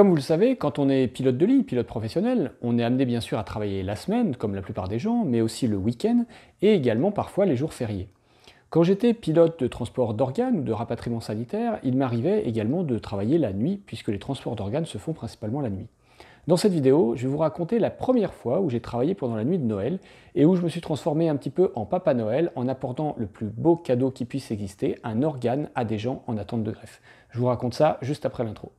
Comme vous le savez, quand on est pilote de ligne, pilote professionnel, on est amené bien sûr à travailler la semaine, comme la plupart des gens, mais aussi le week-end et également parfois les jours fériés. Quand j'étais pilote de transport d'organes ou de rapatriement sanitaire, il m'arrivait également de travailler la nuit, puisque les transports d'organes se font principalement la nuit. Dans cette vidéo, je vais vous raconter la première fois où j'ai travaillé pendant la nuit de Noël et où je me suis transformé un petit peu en Papa Noël en apportant le plus beau cadeau qui puisse exister, un organe à des gens en attente de greffe. Je vous raconte ça juste après l'intro.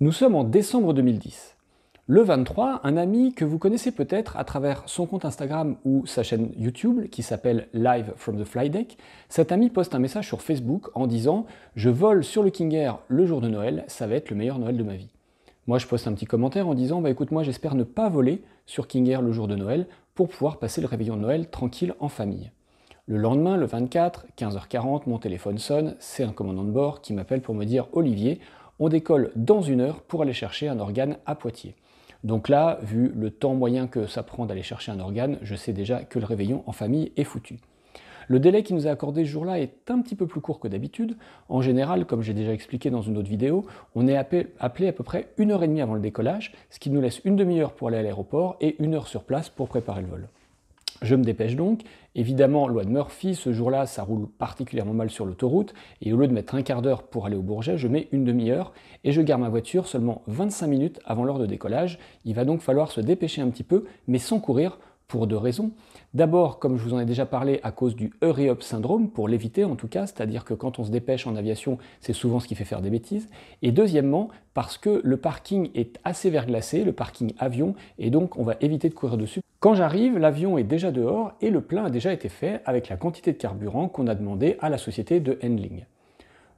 Nous sommes en décembre 2010. Le 23, un ami que vous connaissez peut-être à travers son compte Instagram ou sa chaîne YouTube qui s'appelle Live from the Fly Deck, cet ami poste un message sur Facebook en disant Je vole sur le King Air le jour de Noël, ça va être le meilleur Noël de ma vie. Moi, je poste un petit commentaire en disant Bah écoute, moi j'espère ne pas voler sur King Air le jour de Noël pour pouvoir passer le réveillon de Noël tranquille en famille. Le lendemain, le 24, 15h40, mon téléphone sonne, c'est un commandant de bord qui m'appelle pour me dire Olivier, on décolle dans une heure pour aller chercher un organe à Poitiers. Donc là, vu le temps moyen que ça prend d'aller chercher un organe, je sais déjà que le réveillon en famille est foutu. Le délai qui nous est accordé ce jour-là est un petit peu plus court que d'habitude. En général, comme j'ai déjà expliqué dans une autre vidéo, on est appelé à peu près une heure et demie avant le décollage, ce qui nous laisse une demi-heure pour aller à l'aéroport et une heure sur place pour préparer le vol. Je me dépêche donc. Évidemment, loi de Murphy, ce jour-là, ça roule particulièrement mal sur l'autoroute, et au lieu de mettre un quart d'heure pour aller au Bourget, je mets une demi-heure, et je garde ma voiture seulement 25 minutes avant l'heure de décollage. Il va donc falloir se dépêcher un petit peu, mais sans courir, pour deux raisons. D'abord, comme je vous en ai déjà parlé, à cause du hurry up syndrome, pour l'éviter en tout cas, c'est-à-dire que quand on se dépêche en aviation, c'est souvent ce qui fait faire des bêtises. Et deuxièmement, parce que le parking est assez verglacé, le parking avion, et donc on va éviter de courir dessus. Quand j'arrive, l'avion est déjà dehors et le plein a déjà été fait avec la quantité de carburant qu'on a demandé à la société de handling.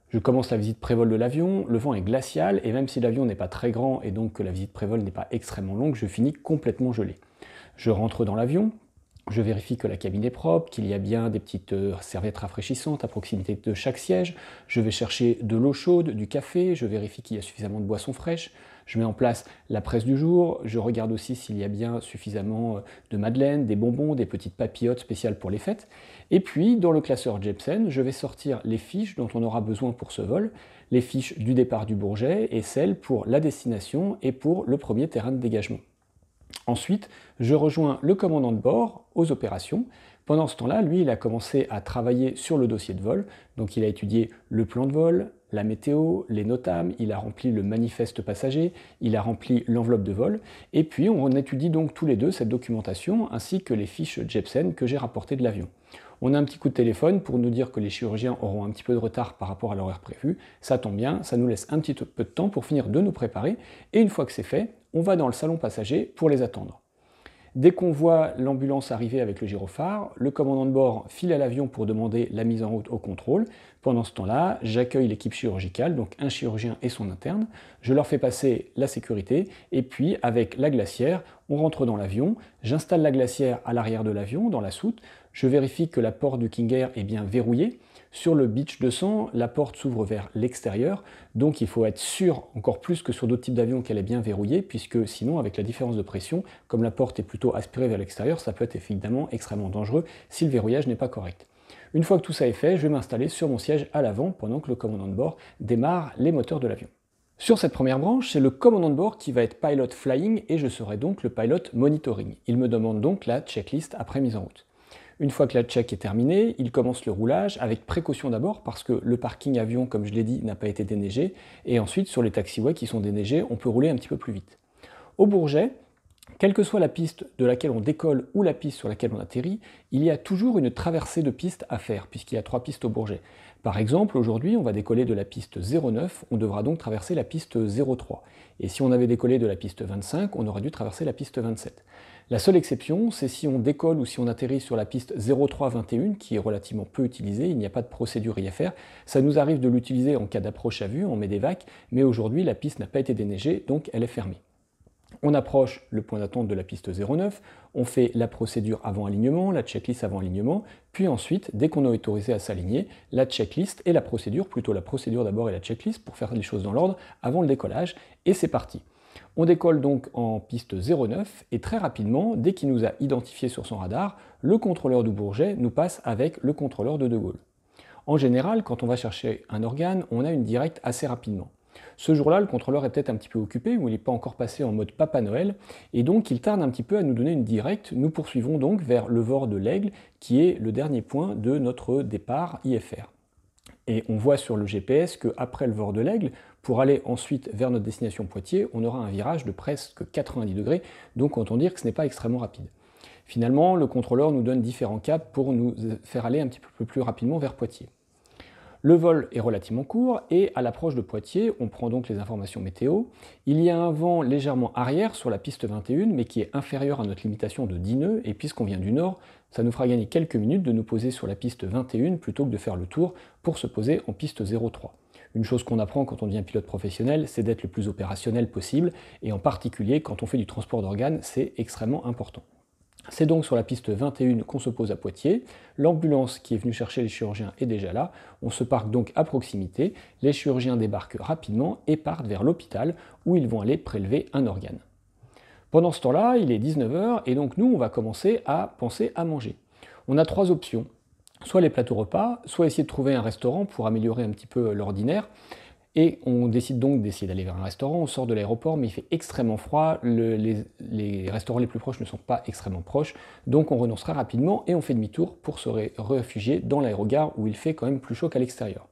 Je commence la visite prévol de l'avion, le vent est glacial et même si l'avion n'est pas très grand et donc que la visite prévol n'est pas extrêmement longue, je finis complètement gelé. Je rentre dans l'avion, je vérifie que la cabine est propre, qu'il y a bien des petites euh, serviettes rafraîchissantes à proximité de chaque siège. Je vais chercher de l'eau chaude, du café, je vérifie qu'il y a suffisamment de boissons fraîches. Je mets en place la presse du jour, je regarde aussi s'il y a bien suffisamment euh, de madeleines, des bonbons, des petites papillotes spéciales pour les fêtes. Et puis, dans le classeur Jepsen, je vais sortir les fiches dont on aura besoin pour ce vol, les fiches du départ du Bourget et celles pour la destination et pour le premier terrain de dégagement. Ensuite, je rejoins le commandant de bord aux opérations pendant ce temps-là, lui, il a commencé à travailler sur le dossier de vol. Donc il a étudié le plan de vol, la météo, les notams, il a rempli le manifeste passager, il a rempli l'enveloppe de vol, et puis on étudie donc tous les deux cette documentation ainsi que les fiches Jepsen que j'ai rapportées de l'avion. On a un petit coup de téléphone pour nous dire que les chirurgiens auront un petit peu de retard par rapport à l'horaire prévue. ça tombe bien, ça nous laisse un petit peu de temps pour finir de nous préparer, et une fois que c'est fait, on va dans le salon passager pour les attendre. Dès qu'on voit l'ambulance arriver avec le gyrophare, le commandant de bord file à l'avion pour demander la mise en route au contrôle. Pendant ce temps-là, j'accueille l'équipe chirurgicale, donc un chirurgien et son interne. Je leur fais passer la sécurité et puis avec la glacière, on rentre dans l'avion. J'installe la glacière à l'arrière de l'avion, dans la soute. Je vérifie que la porte du King Air est bien verrouillée. Sur le Beach 200, la porte s'ouvre vers l'extérieur, donc il faut être sûr, encore plus que sur d'autres types d'avions, qu'elle est bien verrouillée, puisque sinon, avec la différence de pression, comme la porte est plutôt aspirée vers l'extérieur, ça peut être évidemment extrêmement dangereux si le verrouillage n'est pas correct. Une fois que tout ça est fait, je vais m'installer sur mon siège à l'avant pendant que le commandant de bord démarre les moteurs de l'avion. Sur cette première branche, c'est le commandant de bord qui va être pilot flying et je serai donc le pilot monitoring. Il me demande donc la checklist après mise en route. Une fois que la check est terminée, il commence le roulage avec précaution d'abord parce que le parking avion, comme je l'ai dit, n'a pas été déneigé. Et ensuite, sur les taxiways qui sont déneigés, on peut rouler un petit peu plus vite. Au Bourget, quelle que soit la piste de laquelle on décolle ou la piste sur laquelle on atterrit, il y a toujours une traversée de piste à faire, puisqu'il y a trois pistes au Bourget. Par exemple, aujourd'hui, on va décoller de la piste 09, on devra donc traverser la piste 03. Et si on avait décollé de la piste 25, on aurait dû traverser la piste 27. La seule exception, c'est si on décolle ou si on atterrit sur la piste 0321, qui est relativement peu utilisée, il n'y a pas de procédure faire. Ça nous arrive de l'utiliser en cas d'approche à vue, on met des vagues, mais aujourd'hui, la piste n'a pas été déneigée, donc elle est fermée. On approche le point d'attente de la piste 09, on fait la procédure avant alignement, la checklist avant alignement, puis ensuite, dès qu'on est autorisé à s'aligner, la checklist et la procédure, plutôt la procédure d'abord et la checklist pour faire les choses dans l'ordre avant le décollage, et c'est parti. On décolle donc en piste 09 et très rapidement, dès qu'il nous a identifié sur son radar, le contrôleur de Bourget nous passe avec le contrôleur de De Gaulle. En général, quand on va chercher un organe, on a une directe assez rapidement. Ce jour-là, le contrôleur est peut-être un petit peu occupé ou il n'est pas encore passé en mode Papa Noël, et donc il tarde un petit peu à nous donner une directe. Nous poursuivons donc vers le Vor de l'Aigle, qui est le dernier point de notre départ IFR. Et on voit sur le GPS qu'après le Vor de l'Aigle, pour aller ensuite vers notre destination Poitiers, on aura un virage de presque 90 degrés, donc peut dire que ce n'est pas extrêmement rapide. Finalement, le contrôleur nous donne différents caps pour nous faire aller un petit peu plus rapidement vers Poitiers. Le vol est relativement court et à l'approche de Poitiers, on prend donc les informations météo. Il y a un vent légèrement arrière sur la piste 21, mais qui est inférieur à notre limitation de 10 nœuds, et puisqu'on vient du nord, ça nous fera gagner quelques minutes de nous poser sur la piste 21 plutôt que de faire le tour pour se poser en piste 03. Une chose qu'on apprend quand on devient pilote professionnel, c'est d'être le plus opérationnel possible, et en particulier quand on fait du transport d'organes, c'est extrêmement important. C'est donc sur la piste 21 qu'on se pose à Poitiers. L'ambulance qui est venue chercher les chirurgiens est déjà là. On se parque donc à proximité. Les chirurgiens débarquent rapidement et partent vers l'hôpital où ils vont aller prélever un organe. Pendant ce temps-là, il est 19h et donc nous, on va commencer à penser à manger. On a trois options. Soit les plateaux repas, soit essayer de trouver un restaurant pour améliorer un petit peu l'ordinaire, et on décide donc d'essayer d'aller vers un restaurant, on sort de l'aéroport, mais il fait extrêmement froid, les, restaurants les plus proches ne sont pas extrêmement proches, donc on renoncera rapidement et on fait demi-tour pour se réfugier dans l'aérogare où il fait quand même plus chaud qu'à l'extérieur.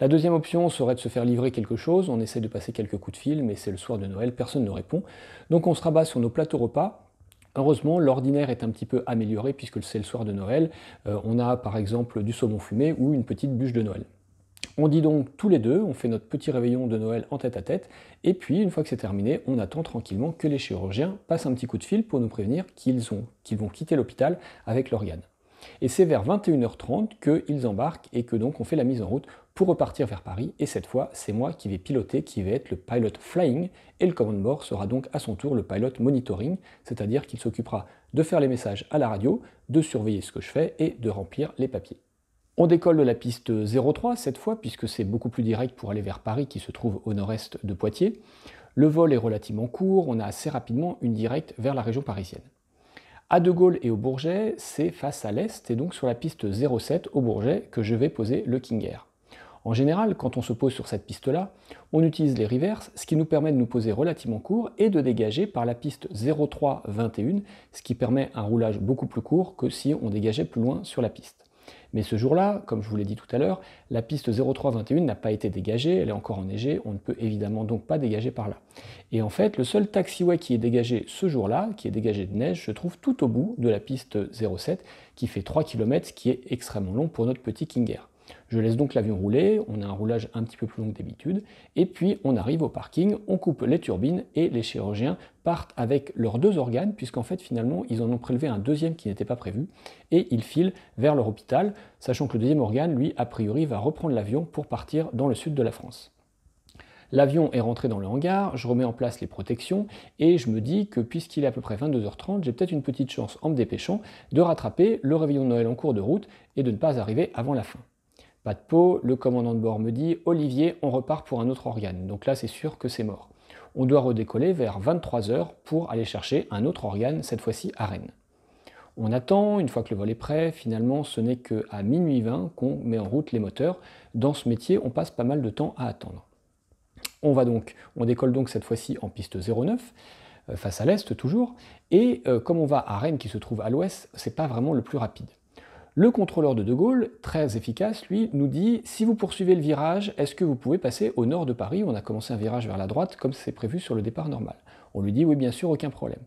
La deuxième option serait de se faire livrer quelque chose, on essaie de passer quelques coups de fil, mais c'est le soir de Noël, personne ne répond, donc on se rabat sur nos plateaux repas, Heureusement, l'ordinaire est un petit peu amélioré puisque c'est le soir de Noël. Euh, on a par exemple du saumon fumé ou une petite bûche de Noël. On dit donc tous les deux, on fait notre petit réveillon de Noël en tête à tête, et puis une fois que c'est terminé, on attend tranquillement que les chirurgiens passent un petit coup de fil pour nous prévenir qu'ils vont quitter l'hôpital avec l'organe. Et c'est vers 21h30 qu'ils embarquent et que donc on fait la mise en route pour repartir vers Paris, et cette fois c'est moi qui vais piloter, qui vais être le pilot flying, et le command sera donc à son tour le pilot monitoring, c'est-à-dire qu'il s'occupera de faire les messages à la radio, de surveiller ce que je fais et de remplir les papiers. On décolle de la piste 03 cette fois, puisque c'est beaucoup plus direct pour aller vers Paris qui se trouve au nord-est de Poitiers. Le vol est relativement court, on a assez rapidement une directe vers la région parisienne. À De Gaulle et au Bourget, c'est face à l'est et donc sur la piste 07 au Bourget que je vais poser le King Air. En général, quand on se pose sur cette piste-là, on utilise les reverses, ce qui nous permet de nous poser relativement court et de dégager par la piste 03-21, ce qui permet un roulage beaucoup plus court que si on dégageait plus loin sur la piste. Mais ce jour-là, comme je vous l'ai dit tout à l'heure, la piste 0321 n'a pas été dégagée, elle est encore enneigée, on ne peut évidemment donc pas dégager par là. Et en fait, le seul taxiway qui est dégagé ce jour-là, qui est dégagé de neige, se trouve tout au bout de la piste 07, qui fait 3 km, ce qui est extrêmement long pour notre petit Kinger. Je laisse donc l'avion rouler, on a un roulage un petit peu plus long que d'habitude, et puis on arrive au parking, on coupe les turbines et les chirurgiens partent avec leurs deux organes, puisqu'en fait finalement ils en ont prélevé un deuxième qui n'était pas prévu, et ils filent vers leur hôpital, sachant que le deuxième organe, lui, a priori, va reprendre l'avion pour partir dans le sud de la France. L'avion est rentré dans le hangar, je remets en place les protections et je me dis que puisqu'il est à peu près 22h30, j'ai peut-être une petite chance en me dépêchant de rattraper le réveillon de Noël en cours de route et de ne pas arriver avant la fin. Pas de peau, le commandant de bord me dit Olivier, on repart pour un autre organe. Donc là, c'est sûr que c'est mort. On doit redécoller vers 23h pour aller chercher un autre organe, cette fois-ci à Rennes. On attend, une fois que le vol est prêt, finalement ce n'est qu'à minuit 20 qu'on met en route les moteurs. Dans ce métier, on passe pas mal de temps à attendre. On va donc, on décolle donc cette fois-ci en piste 09, euh, face à l'est toujours, et euh, comme on va à Rennes qui se trouve à l'ouest, c'est pas vraiment le plus rapide. Le contrôleur de De Gaulle, très efficace, lui, nous dit si vous poursuivez le virage, est-ce que vous pouvez passer au nord de Paris On a commencé un virage vers la droite comme c'est prévu sur le départ normal. On lui dit oui, bien sûr, aucun problème.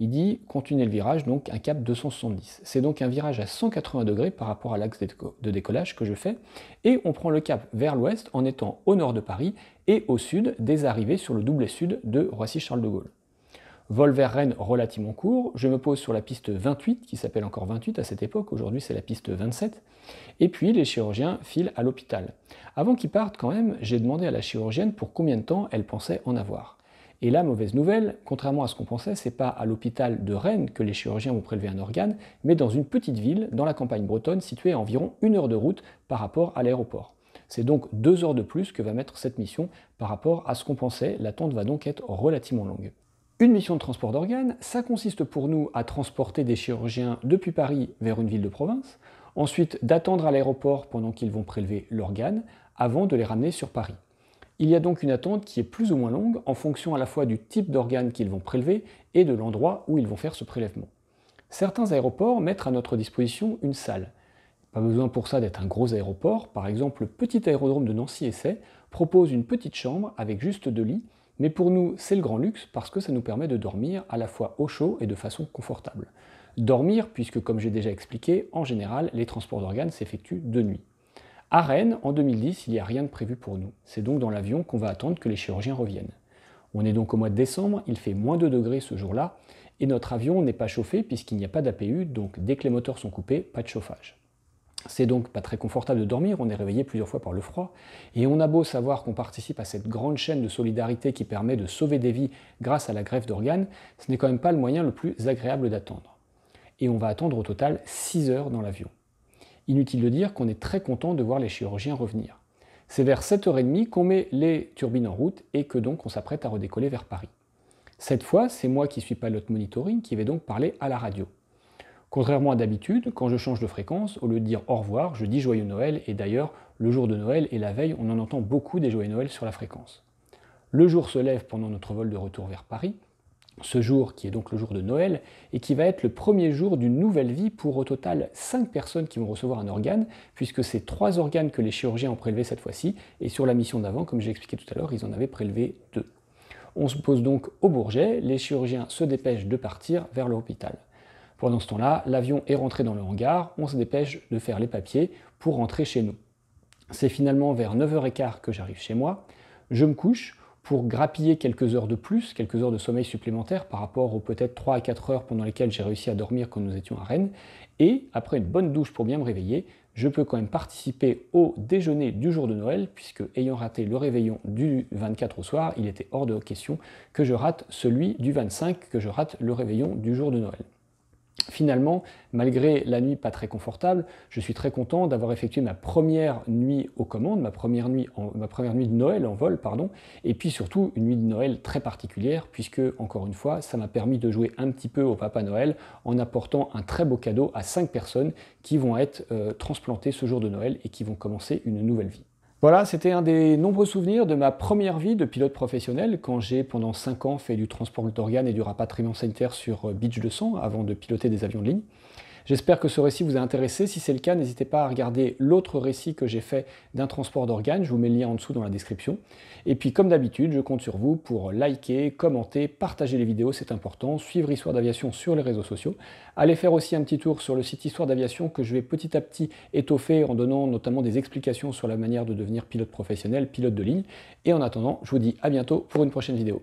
Il dit continuez le virage, donc un cap 270. C'est donc un virage à 180 degrés par rapport à l'axe de décollage que je fais. Et on prend le cap vers l'ouest en étant au nord de Paris et au sud des arrivées sur le double sud de Roissy-Charles de Gaulle vol vers Rennes relativement court, je me pose sur la piste 28, qui s'appelle encore 28 à cette époque, aujourd'hui c'est la piste 27, et puis les chirurgiens filent à l'hôpital. Avant qu'ils partent quand même, j'ai demandé à la chirurgienne pour combien de temps elle pensait en avoir. Et là, mauvaise nouvelle, contrairement à ce qu'on pensait, c'est pas à l'hôpital de Rennes que les chirurgiens vont prélevé un organe, mais dans une petite ville dans la campagne bretonne située à environ une heure de route par rapport à l'aéroport. C'est donc deux heures de plus que va mettre cette mission par rapport à ce qu'on pensait, l'attente va donc être relativement longue. Une mission de transport d'organes, ça consiste pour nous à transporter des chirurgiens depuis Paris vers une ville de province, ensuite d'attendre à l'aéroport pendant qu'ils vont prélever l'organe, avant de les ramener sur Paris. Il y a donc une attente qui est plus ou moins longue en fonction à la fois du type d'organe qu'ils vont prélever et de l'endroit où ils vont faire ce prélèvement. Certains aéroports mettent à notre disposition une salle. Pas besoin pour ça d'être un gros aéroport, par exemple le petit aérodrome de Nancy-Essay propose une petite chambre avec juste deux lits mais pour nous, c'est le grand luxe parce que ça nous permet de dormir à la fois au chaud et de façon confortable. Dormir, puisque comme j'ai déjà expliqué, en général, les transports d'organes s'effectuent de nuit. À Rennes, en 2010, il n'y a rien de prévu pour nous. C'est donc dans l'avion qu'on va attendre que les chirurgiens reviennent. On est donc au mois de décembre, il fait moins 2 degrés ce jour-là, et notre avion n'est pas chauffé puisqu'il n'y a pas d'APU, donc dès que les moteurs sont coupés, pas de chauffage. C'est donc pas très confortable de dormir, on est réveillé plusieurs fois par le froid, et on a beau savoir qu'on participe à cette grande chaîne de solidarité qui permet de sauver des vies grâce à la greffe d'organes, ce n'est quand même pas le moyen le plus agréable d'attendre. Et on va attendre au total 6 heures dans l'avion. Inutile de dire qu'on est très content de voir les chirurgiens revenir. C'est vers 7h30 qu'on met les turbines en route et que donc on s'apprête à redécoller vers Paris. Cette fois, c'est moi qui suis pilote monitoring qui vais donc parler à la radio. Contrairement à d'habitude, quand je change de fréquence, au lieu de dire au revoir, je dis joyeux Noël, et d'ailleurs, le jour de Noël et la veille, on en entend beaucoup des joyeux Noël sur la fréquence. Le jour se lève pendant notre vol de retour vers Paris, ce jour qui est donc le jour de Noël, et qui va être le premier jour d'une nouvelle vie pour au total 5 personnes qui vont recevoir un organe, puisque c'est 3 organes que les chirurgiens ont prélevés cette fois-ci, et sur la mission d'avant, comme j'ai expliqué tout à l'heure, ils en avaient prélevé 2. On se pose donc au Bourget, les chirurgiens se dépêchent de partir vers l'hôpital. Pendant ce temps-là, l'avion est rentré dans le hangar, on se dépêche de faire les papiers pour rentrer chez nous. C'est finalement vers 9h15 que j'arrive chez moi. Je me couche pour grappiller quelques heures de plus, quelques heures de sommeil supplémentaires par rapport aux peut-être 3 à 4 heures pendant lesquelles j'ai réussi à dormir quand nous étions à Rennes. Et après une bonne douche pour bien me réveiller, je peux quand même participer au déjeuner du jour de Noël, puisque ayant raté le réveillon du 24 au soir, il était hors de question que je rate celui du 25, que je rate le réveillon du jour de Noël. Finalement, malgré la nuit pas très confortable, je suis très content d'avoir effectué ma première nuit aux commandes, ma première nuit, ma première nuit de Noël en vol, pardon, et puis surtout une nuit de Noël très particulière, puisque, encore une fois, ça m'a permis de jouer un petit peu au Papa Noël en apportant un très beau cadeau à cinq personnes qui vont être euh, transplantées ce jour de Noël et qui vont commencer une nouvelle vie. Voilà, c'était un des nombreux souvenirs de ma première vie de pilote professionnel quand j'ai pendant 5 ans fait du transport d'organes et du rapatriement sanitaire sur euh, Beach sang, avant de piloter des avions de ligne. J'espère que ce récit vous a intéressé. Si c'est le cas, n'hésitez pas à regarder l'autre récit que j'ai fait d'un transport d'organes. Je vous mets le lien en dessous dans la description. Et puis, comme d'habitude, je compte sur vous pour liker, commenter, partager les vidéos, c'est important. Suivre Histoire d'aviation sur les réseaux sociaux. Allez faire aussi un petit tour sur le site Histoire d'aviation que je vais petit à petit étoffer en donnant notamment des explications sur la manière de devenir pilote professionnel, pilote de ligne. Et en attendant, je vous dis à bientôt pour une prochaine vidéo.